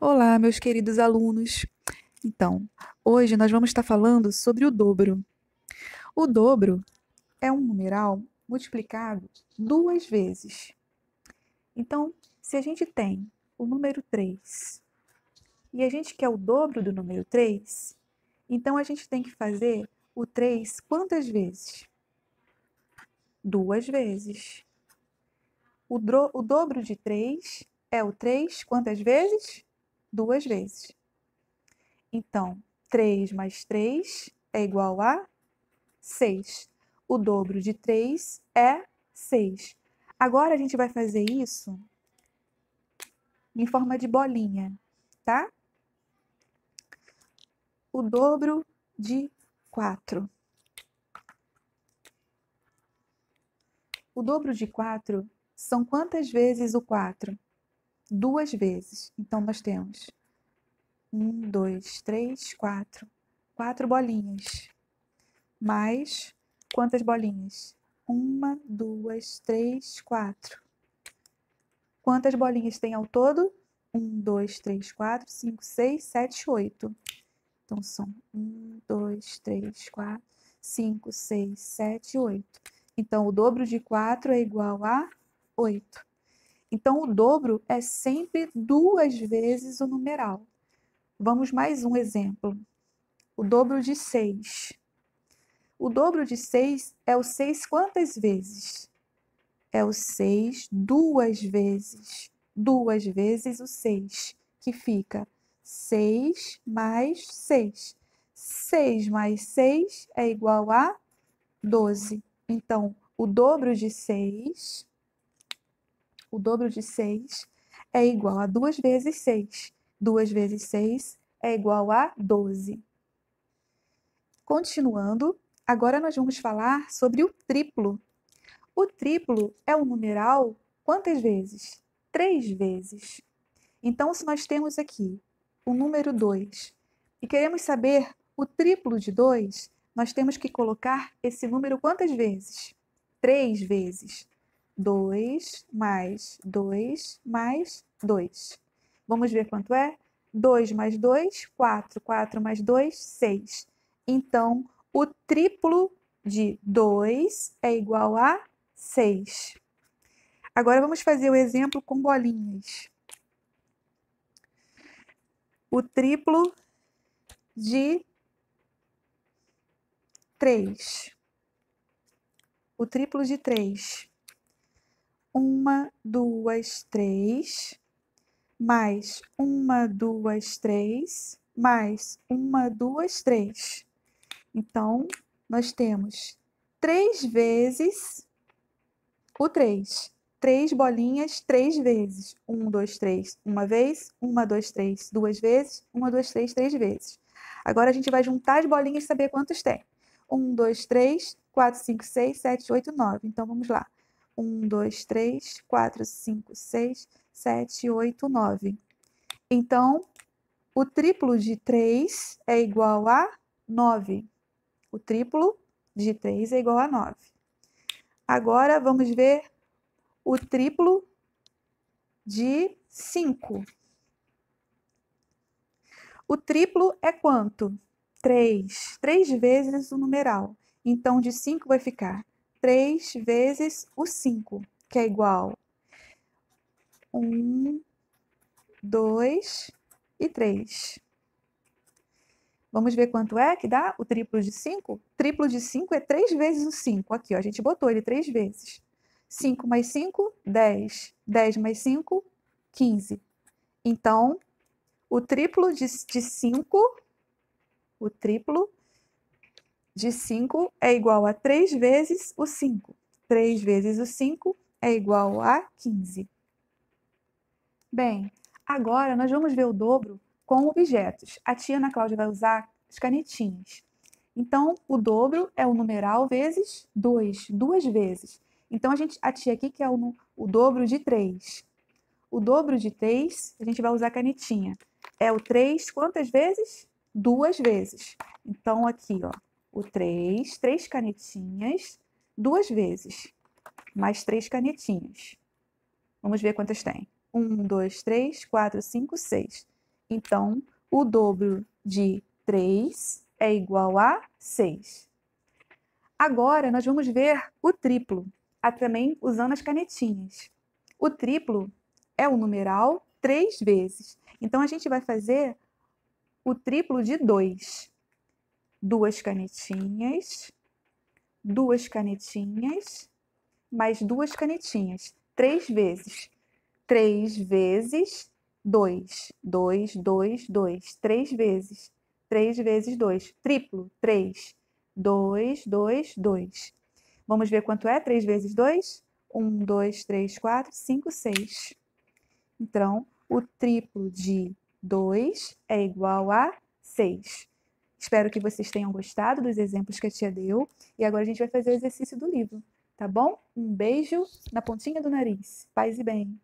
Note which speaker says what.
Speaker 1: Olá, meus queridos alunos! Então, hoje nós vamos estar falando sobre o dobro. O dobro é um numeral multiplicado duas vezes. Então, se a gente tem o número 3 e a gente quer o dobro do número 3, então a gente tem que fazer o 3 quantas vezes? Duas vezes. O, o dobro de 3 é o 3 quantas vezes? duas vezes. Então, 3 mais 3 é igual a 6. O dobro de 3 é 6. Agora, a gente vai fazer isso em forma de bolinha, tá? O dobro de 4. O dobro de 4 são quantas vezes o 4? duas vezes. Então, nós temos um, dois, três, quatro. Quatro bolinhas. Mais quantas bolinhas? Uma, duas, três, quatro. Quantas bolinhas tem ao todo? Um, dois, três, quatro, cinco, seis, sete, oito. Então, são um, dois, três, quatro, cinco, seis, sete, oito. Então, o dobro de quatro é igual a oito. Então, o dobro é sempre duas vezes o numeral. Vamos mais um exemplo. O dobro de 6. O dobro de 6 é o 6 quantas vezes? É o 6 duas vezes. Duas vezes o 6, que fica 6 mais 6. 6 mais 6 é igual a 12. Então, o dobro de 6 o dobro de 6 é igual a 2 vezes 6. 2 vezes 6 é igual a 12. Continuando, agora nós vamos falar sobre o triplo. O triplo é um numeral quantas vezes? Três vezes. Então, se nós temos aqui o número 2 e queremos saber o triplo de 2, nós temos que colocar esse número quantas vezes? Três vezes. 2 mais 2 mais 2. Vamos ver quanto é? 2 mais 2, 4. 4 mais 2, 6. Então, o triplo de 2 é igual a 6. Agora, vamos fazer o exemplo com bolinhas. O triplo de 3. O triplo de 3 uma, duas, três, mais uma, duas, três, mais uma, duas, três. Então, nós temos três vezes o três. Três bolinhas três vezes. Um, dois, três, uma vez. Uma, dois, três, duas vezes. Uma, dois, três, três vezes. Agora a gente vai juntar as bolinhas e saber quantos tem. Um, dois, três, quatro, cinco, seis, sete, oito, nove. Então vamos lá. 1, 2, 3, 4, 5, 6, 7, 8, 9. Então, o triplo de 3 é igual a 9. O triplo de 3 é igual a 9. Agora, vamos ver o triplo de 5. O triplo é quanto? 3. 3 vezes o numeral. Então, de 5 vai ficar 3 vezes o 5, que é igual 1, 2 e 3. Vamos ver quanto é que dá o triplo de 5? Triplo de 5 é 3 vezes o 5. Aqui, ó, a gente botou ele 3 vezes. 5 mais 5, 10. 10 mais 5, 15. Então, o triplo de 5, o triplo de 5 é igual a 3 vezes o 5. 3 vezes o 5 é igual a 15. Bem, agora nós vamos ver o dobro com objetos. A tia Ana Cláudia vai usar as canetinhas. Então, o dobro é o numeral vezes 2, duas vezes. Então, a, gente, a tia aqui quer o, o dobro de 3. O dobro de 3, a gente vai usar a canetinha. É o 3 quantas vezes? Duas vezes. Então, aqui, ó, o 3, 3 canetinhas, duas vezes, mais 3 canetinhas. Vamos ver quantas tem. 1, 2, 3, 4, 5, 6. Então, o dobro de 3 é igual a 6. Agora, nós vamos ver o triplo, também usando as canetinhas. O triplo é o numeral 3 vezes. Então, a gente vai fazer o triplo de 2 duas canetinhas, duas canetinhas, mais duas canetinhas, três vezes. Três vezes, dois, dois, dois, dois, três vezes. Três vezes dois, triplo, três, dois, dois, dois. Vamos ver quanto é três vezes dois? Um, dois, três, quatro, cinco, seis. Então, o triplo de dois é igual a seis. Espero que vocês tenham gostado dos exemplos que a tia deu. E agora a gente vai fazer o exercício do livro, tá bom? Um beijo na pontinha do nariz. Paz e bem.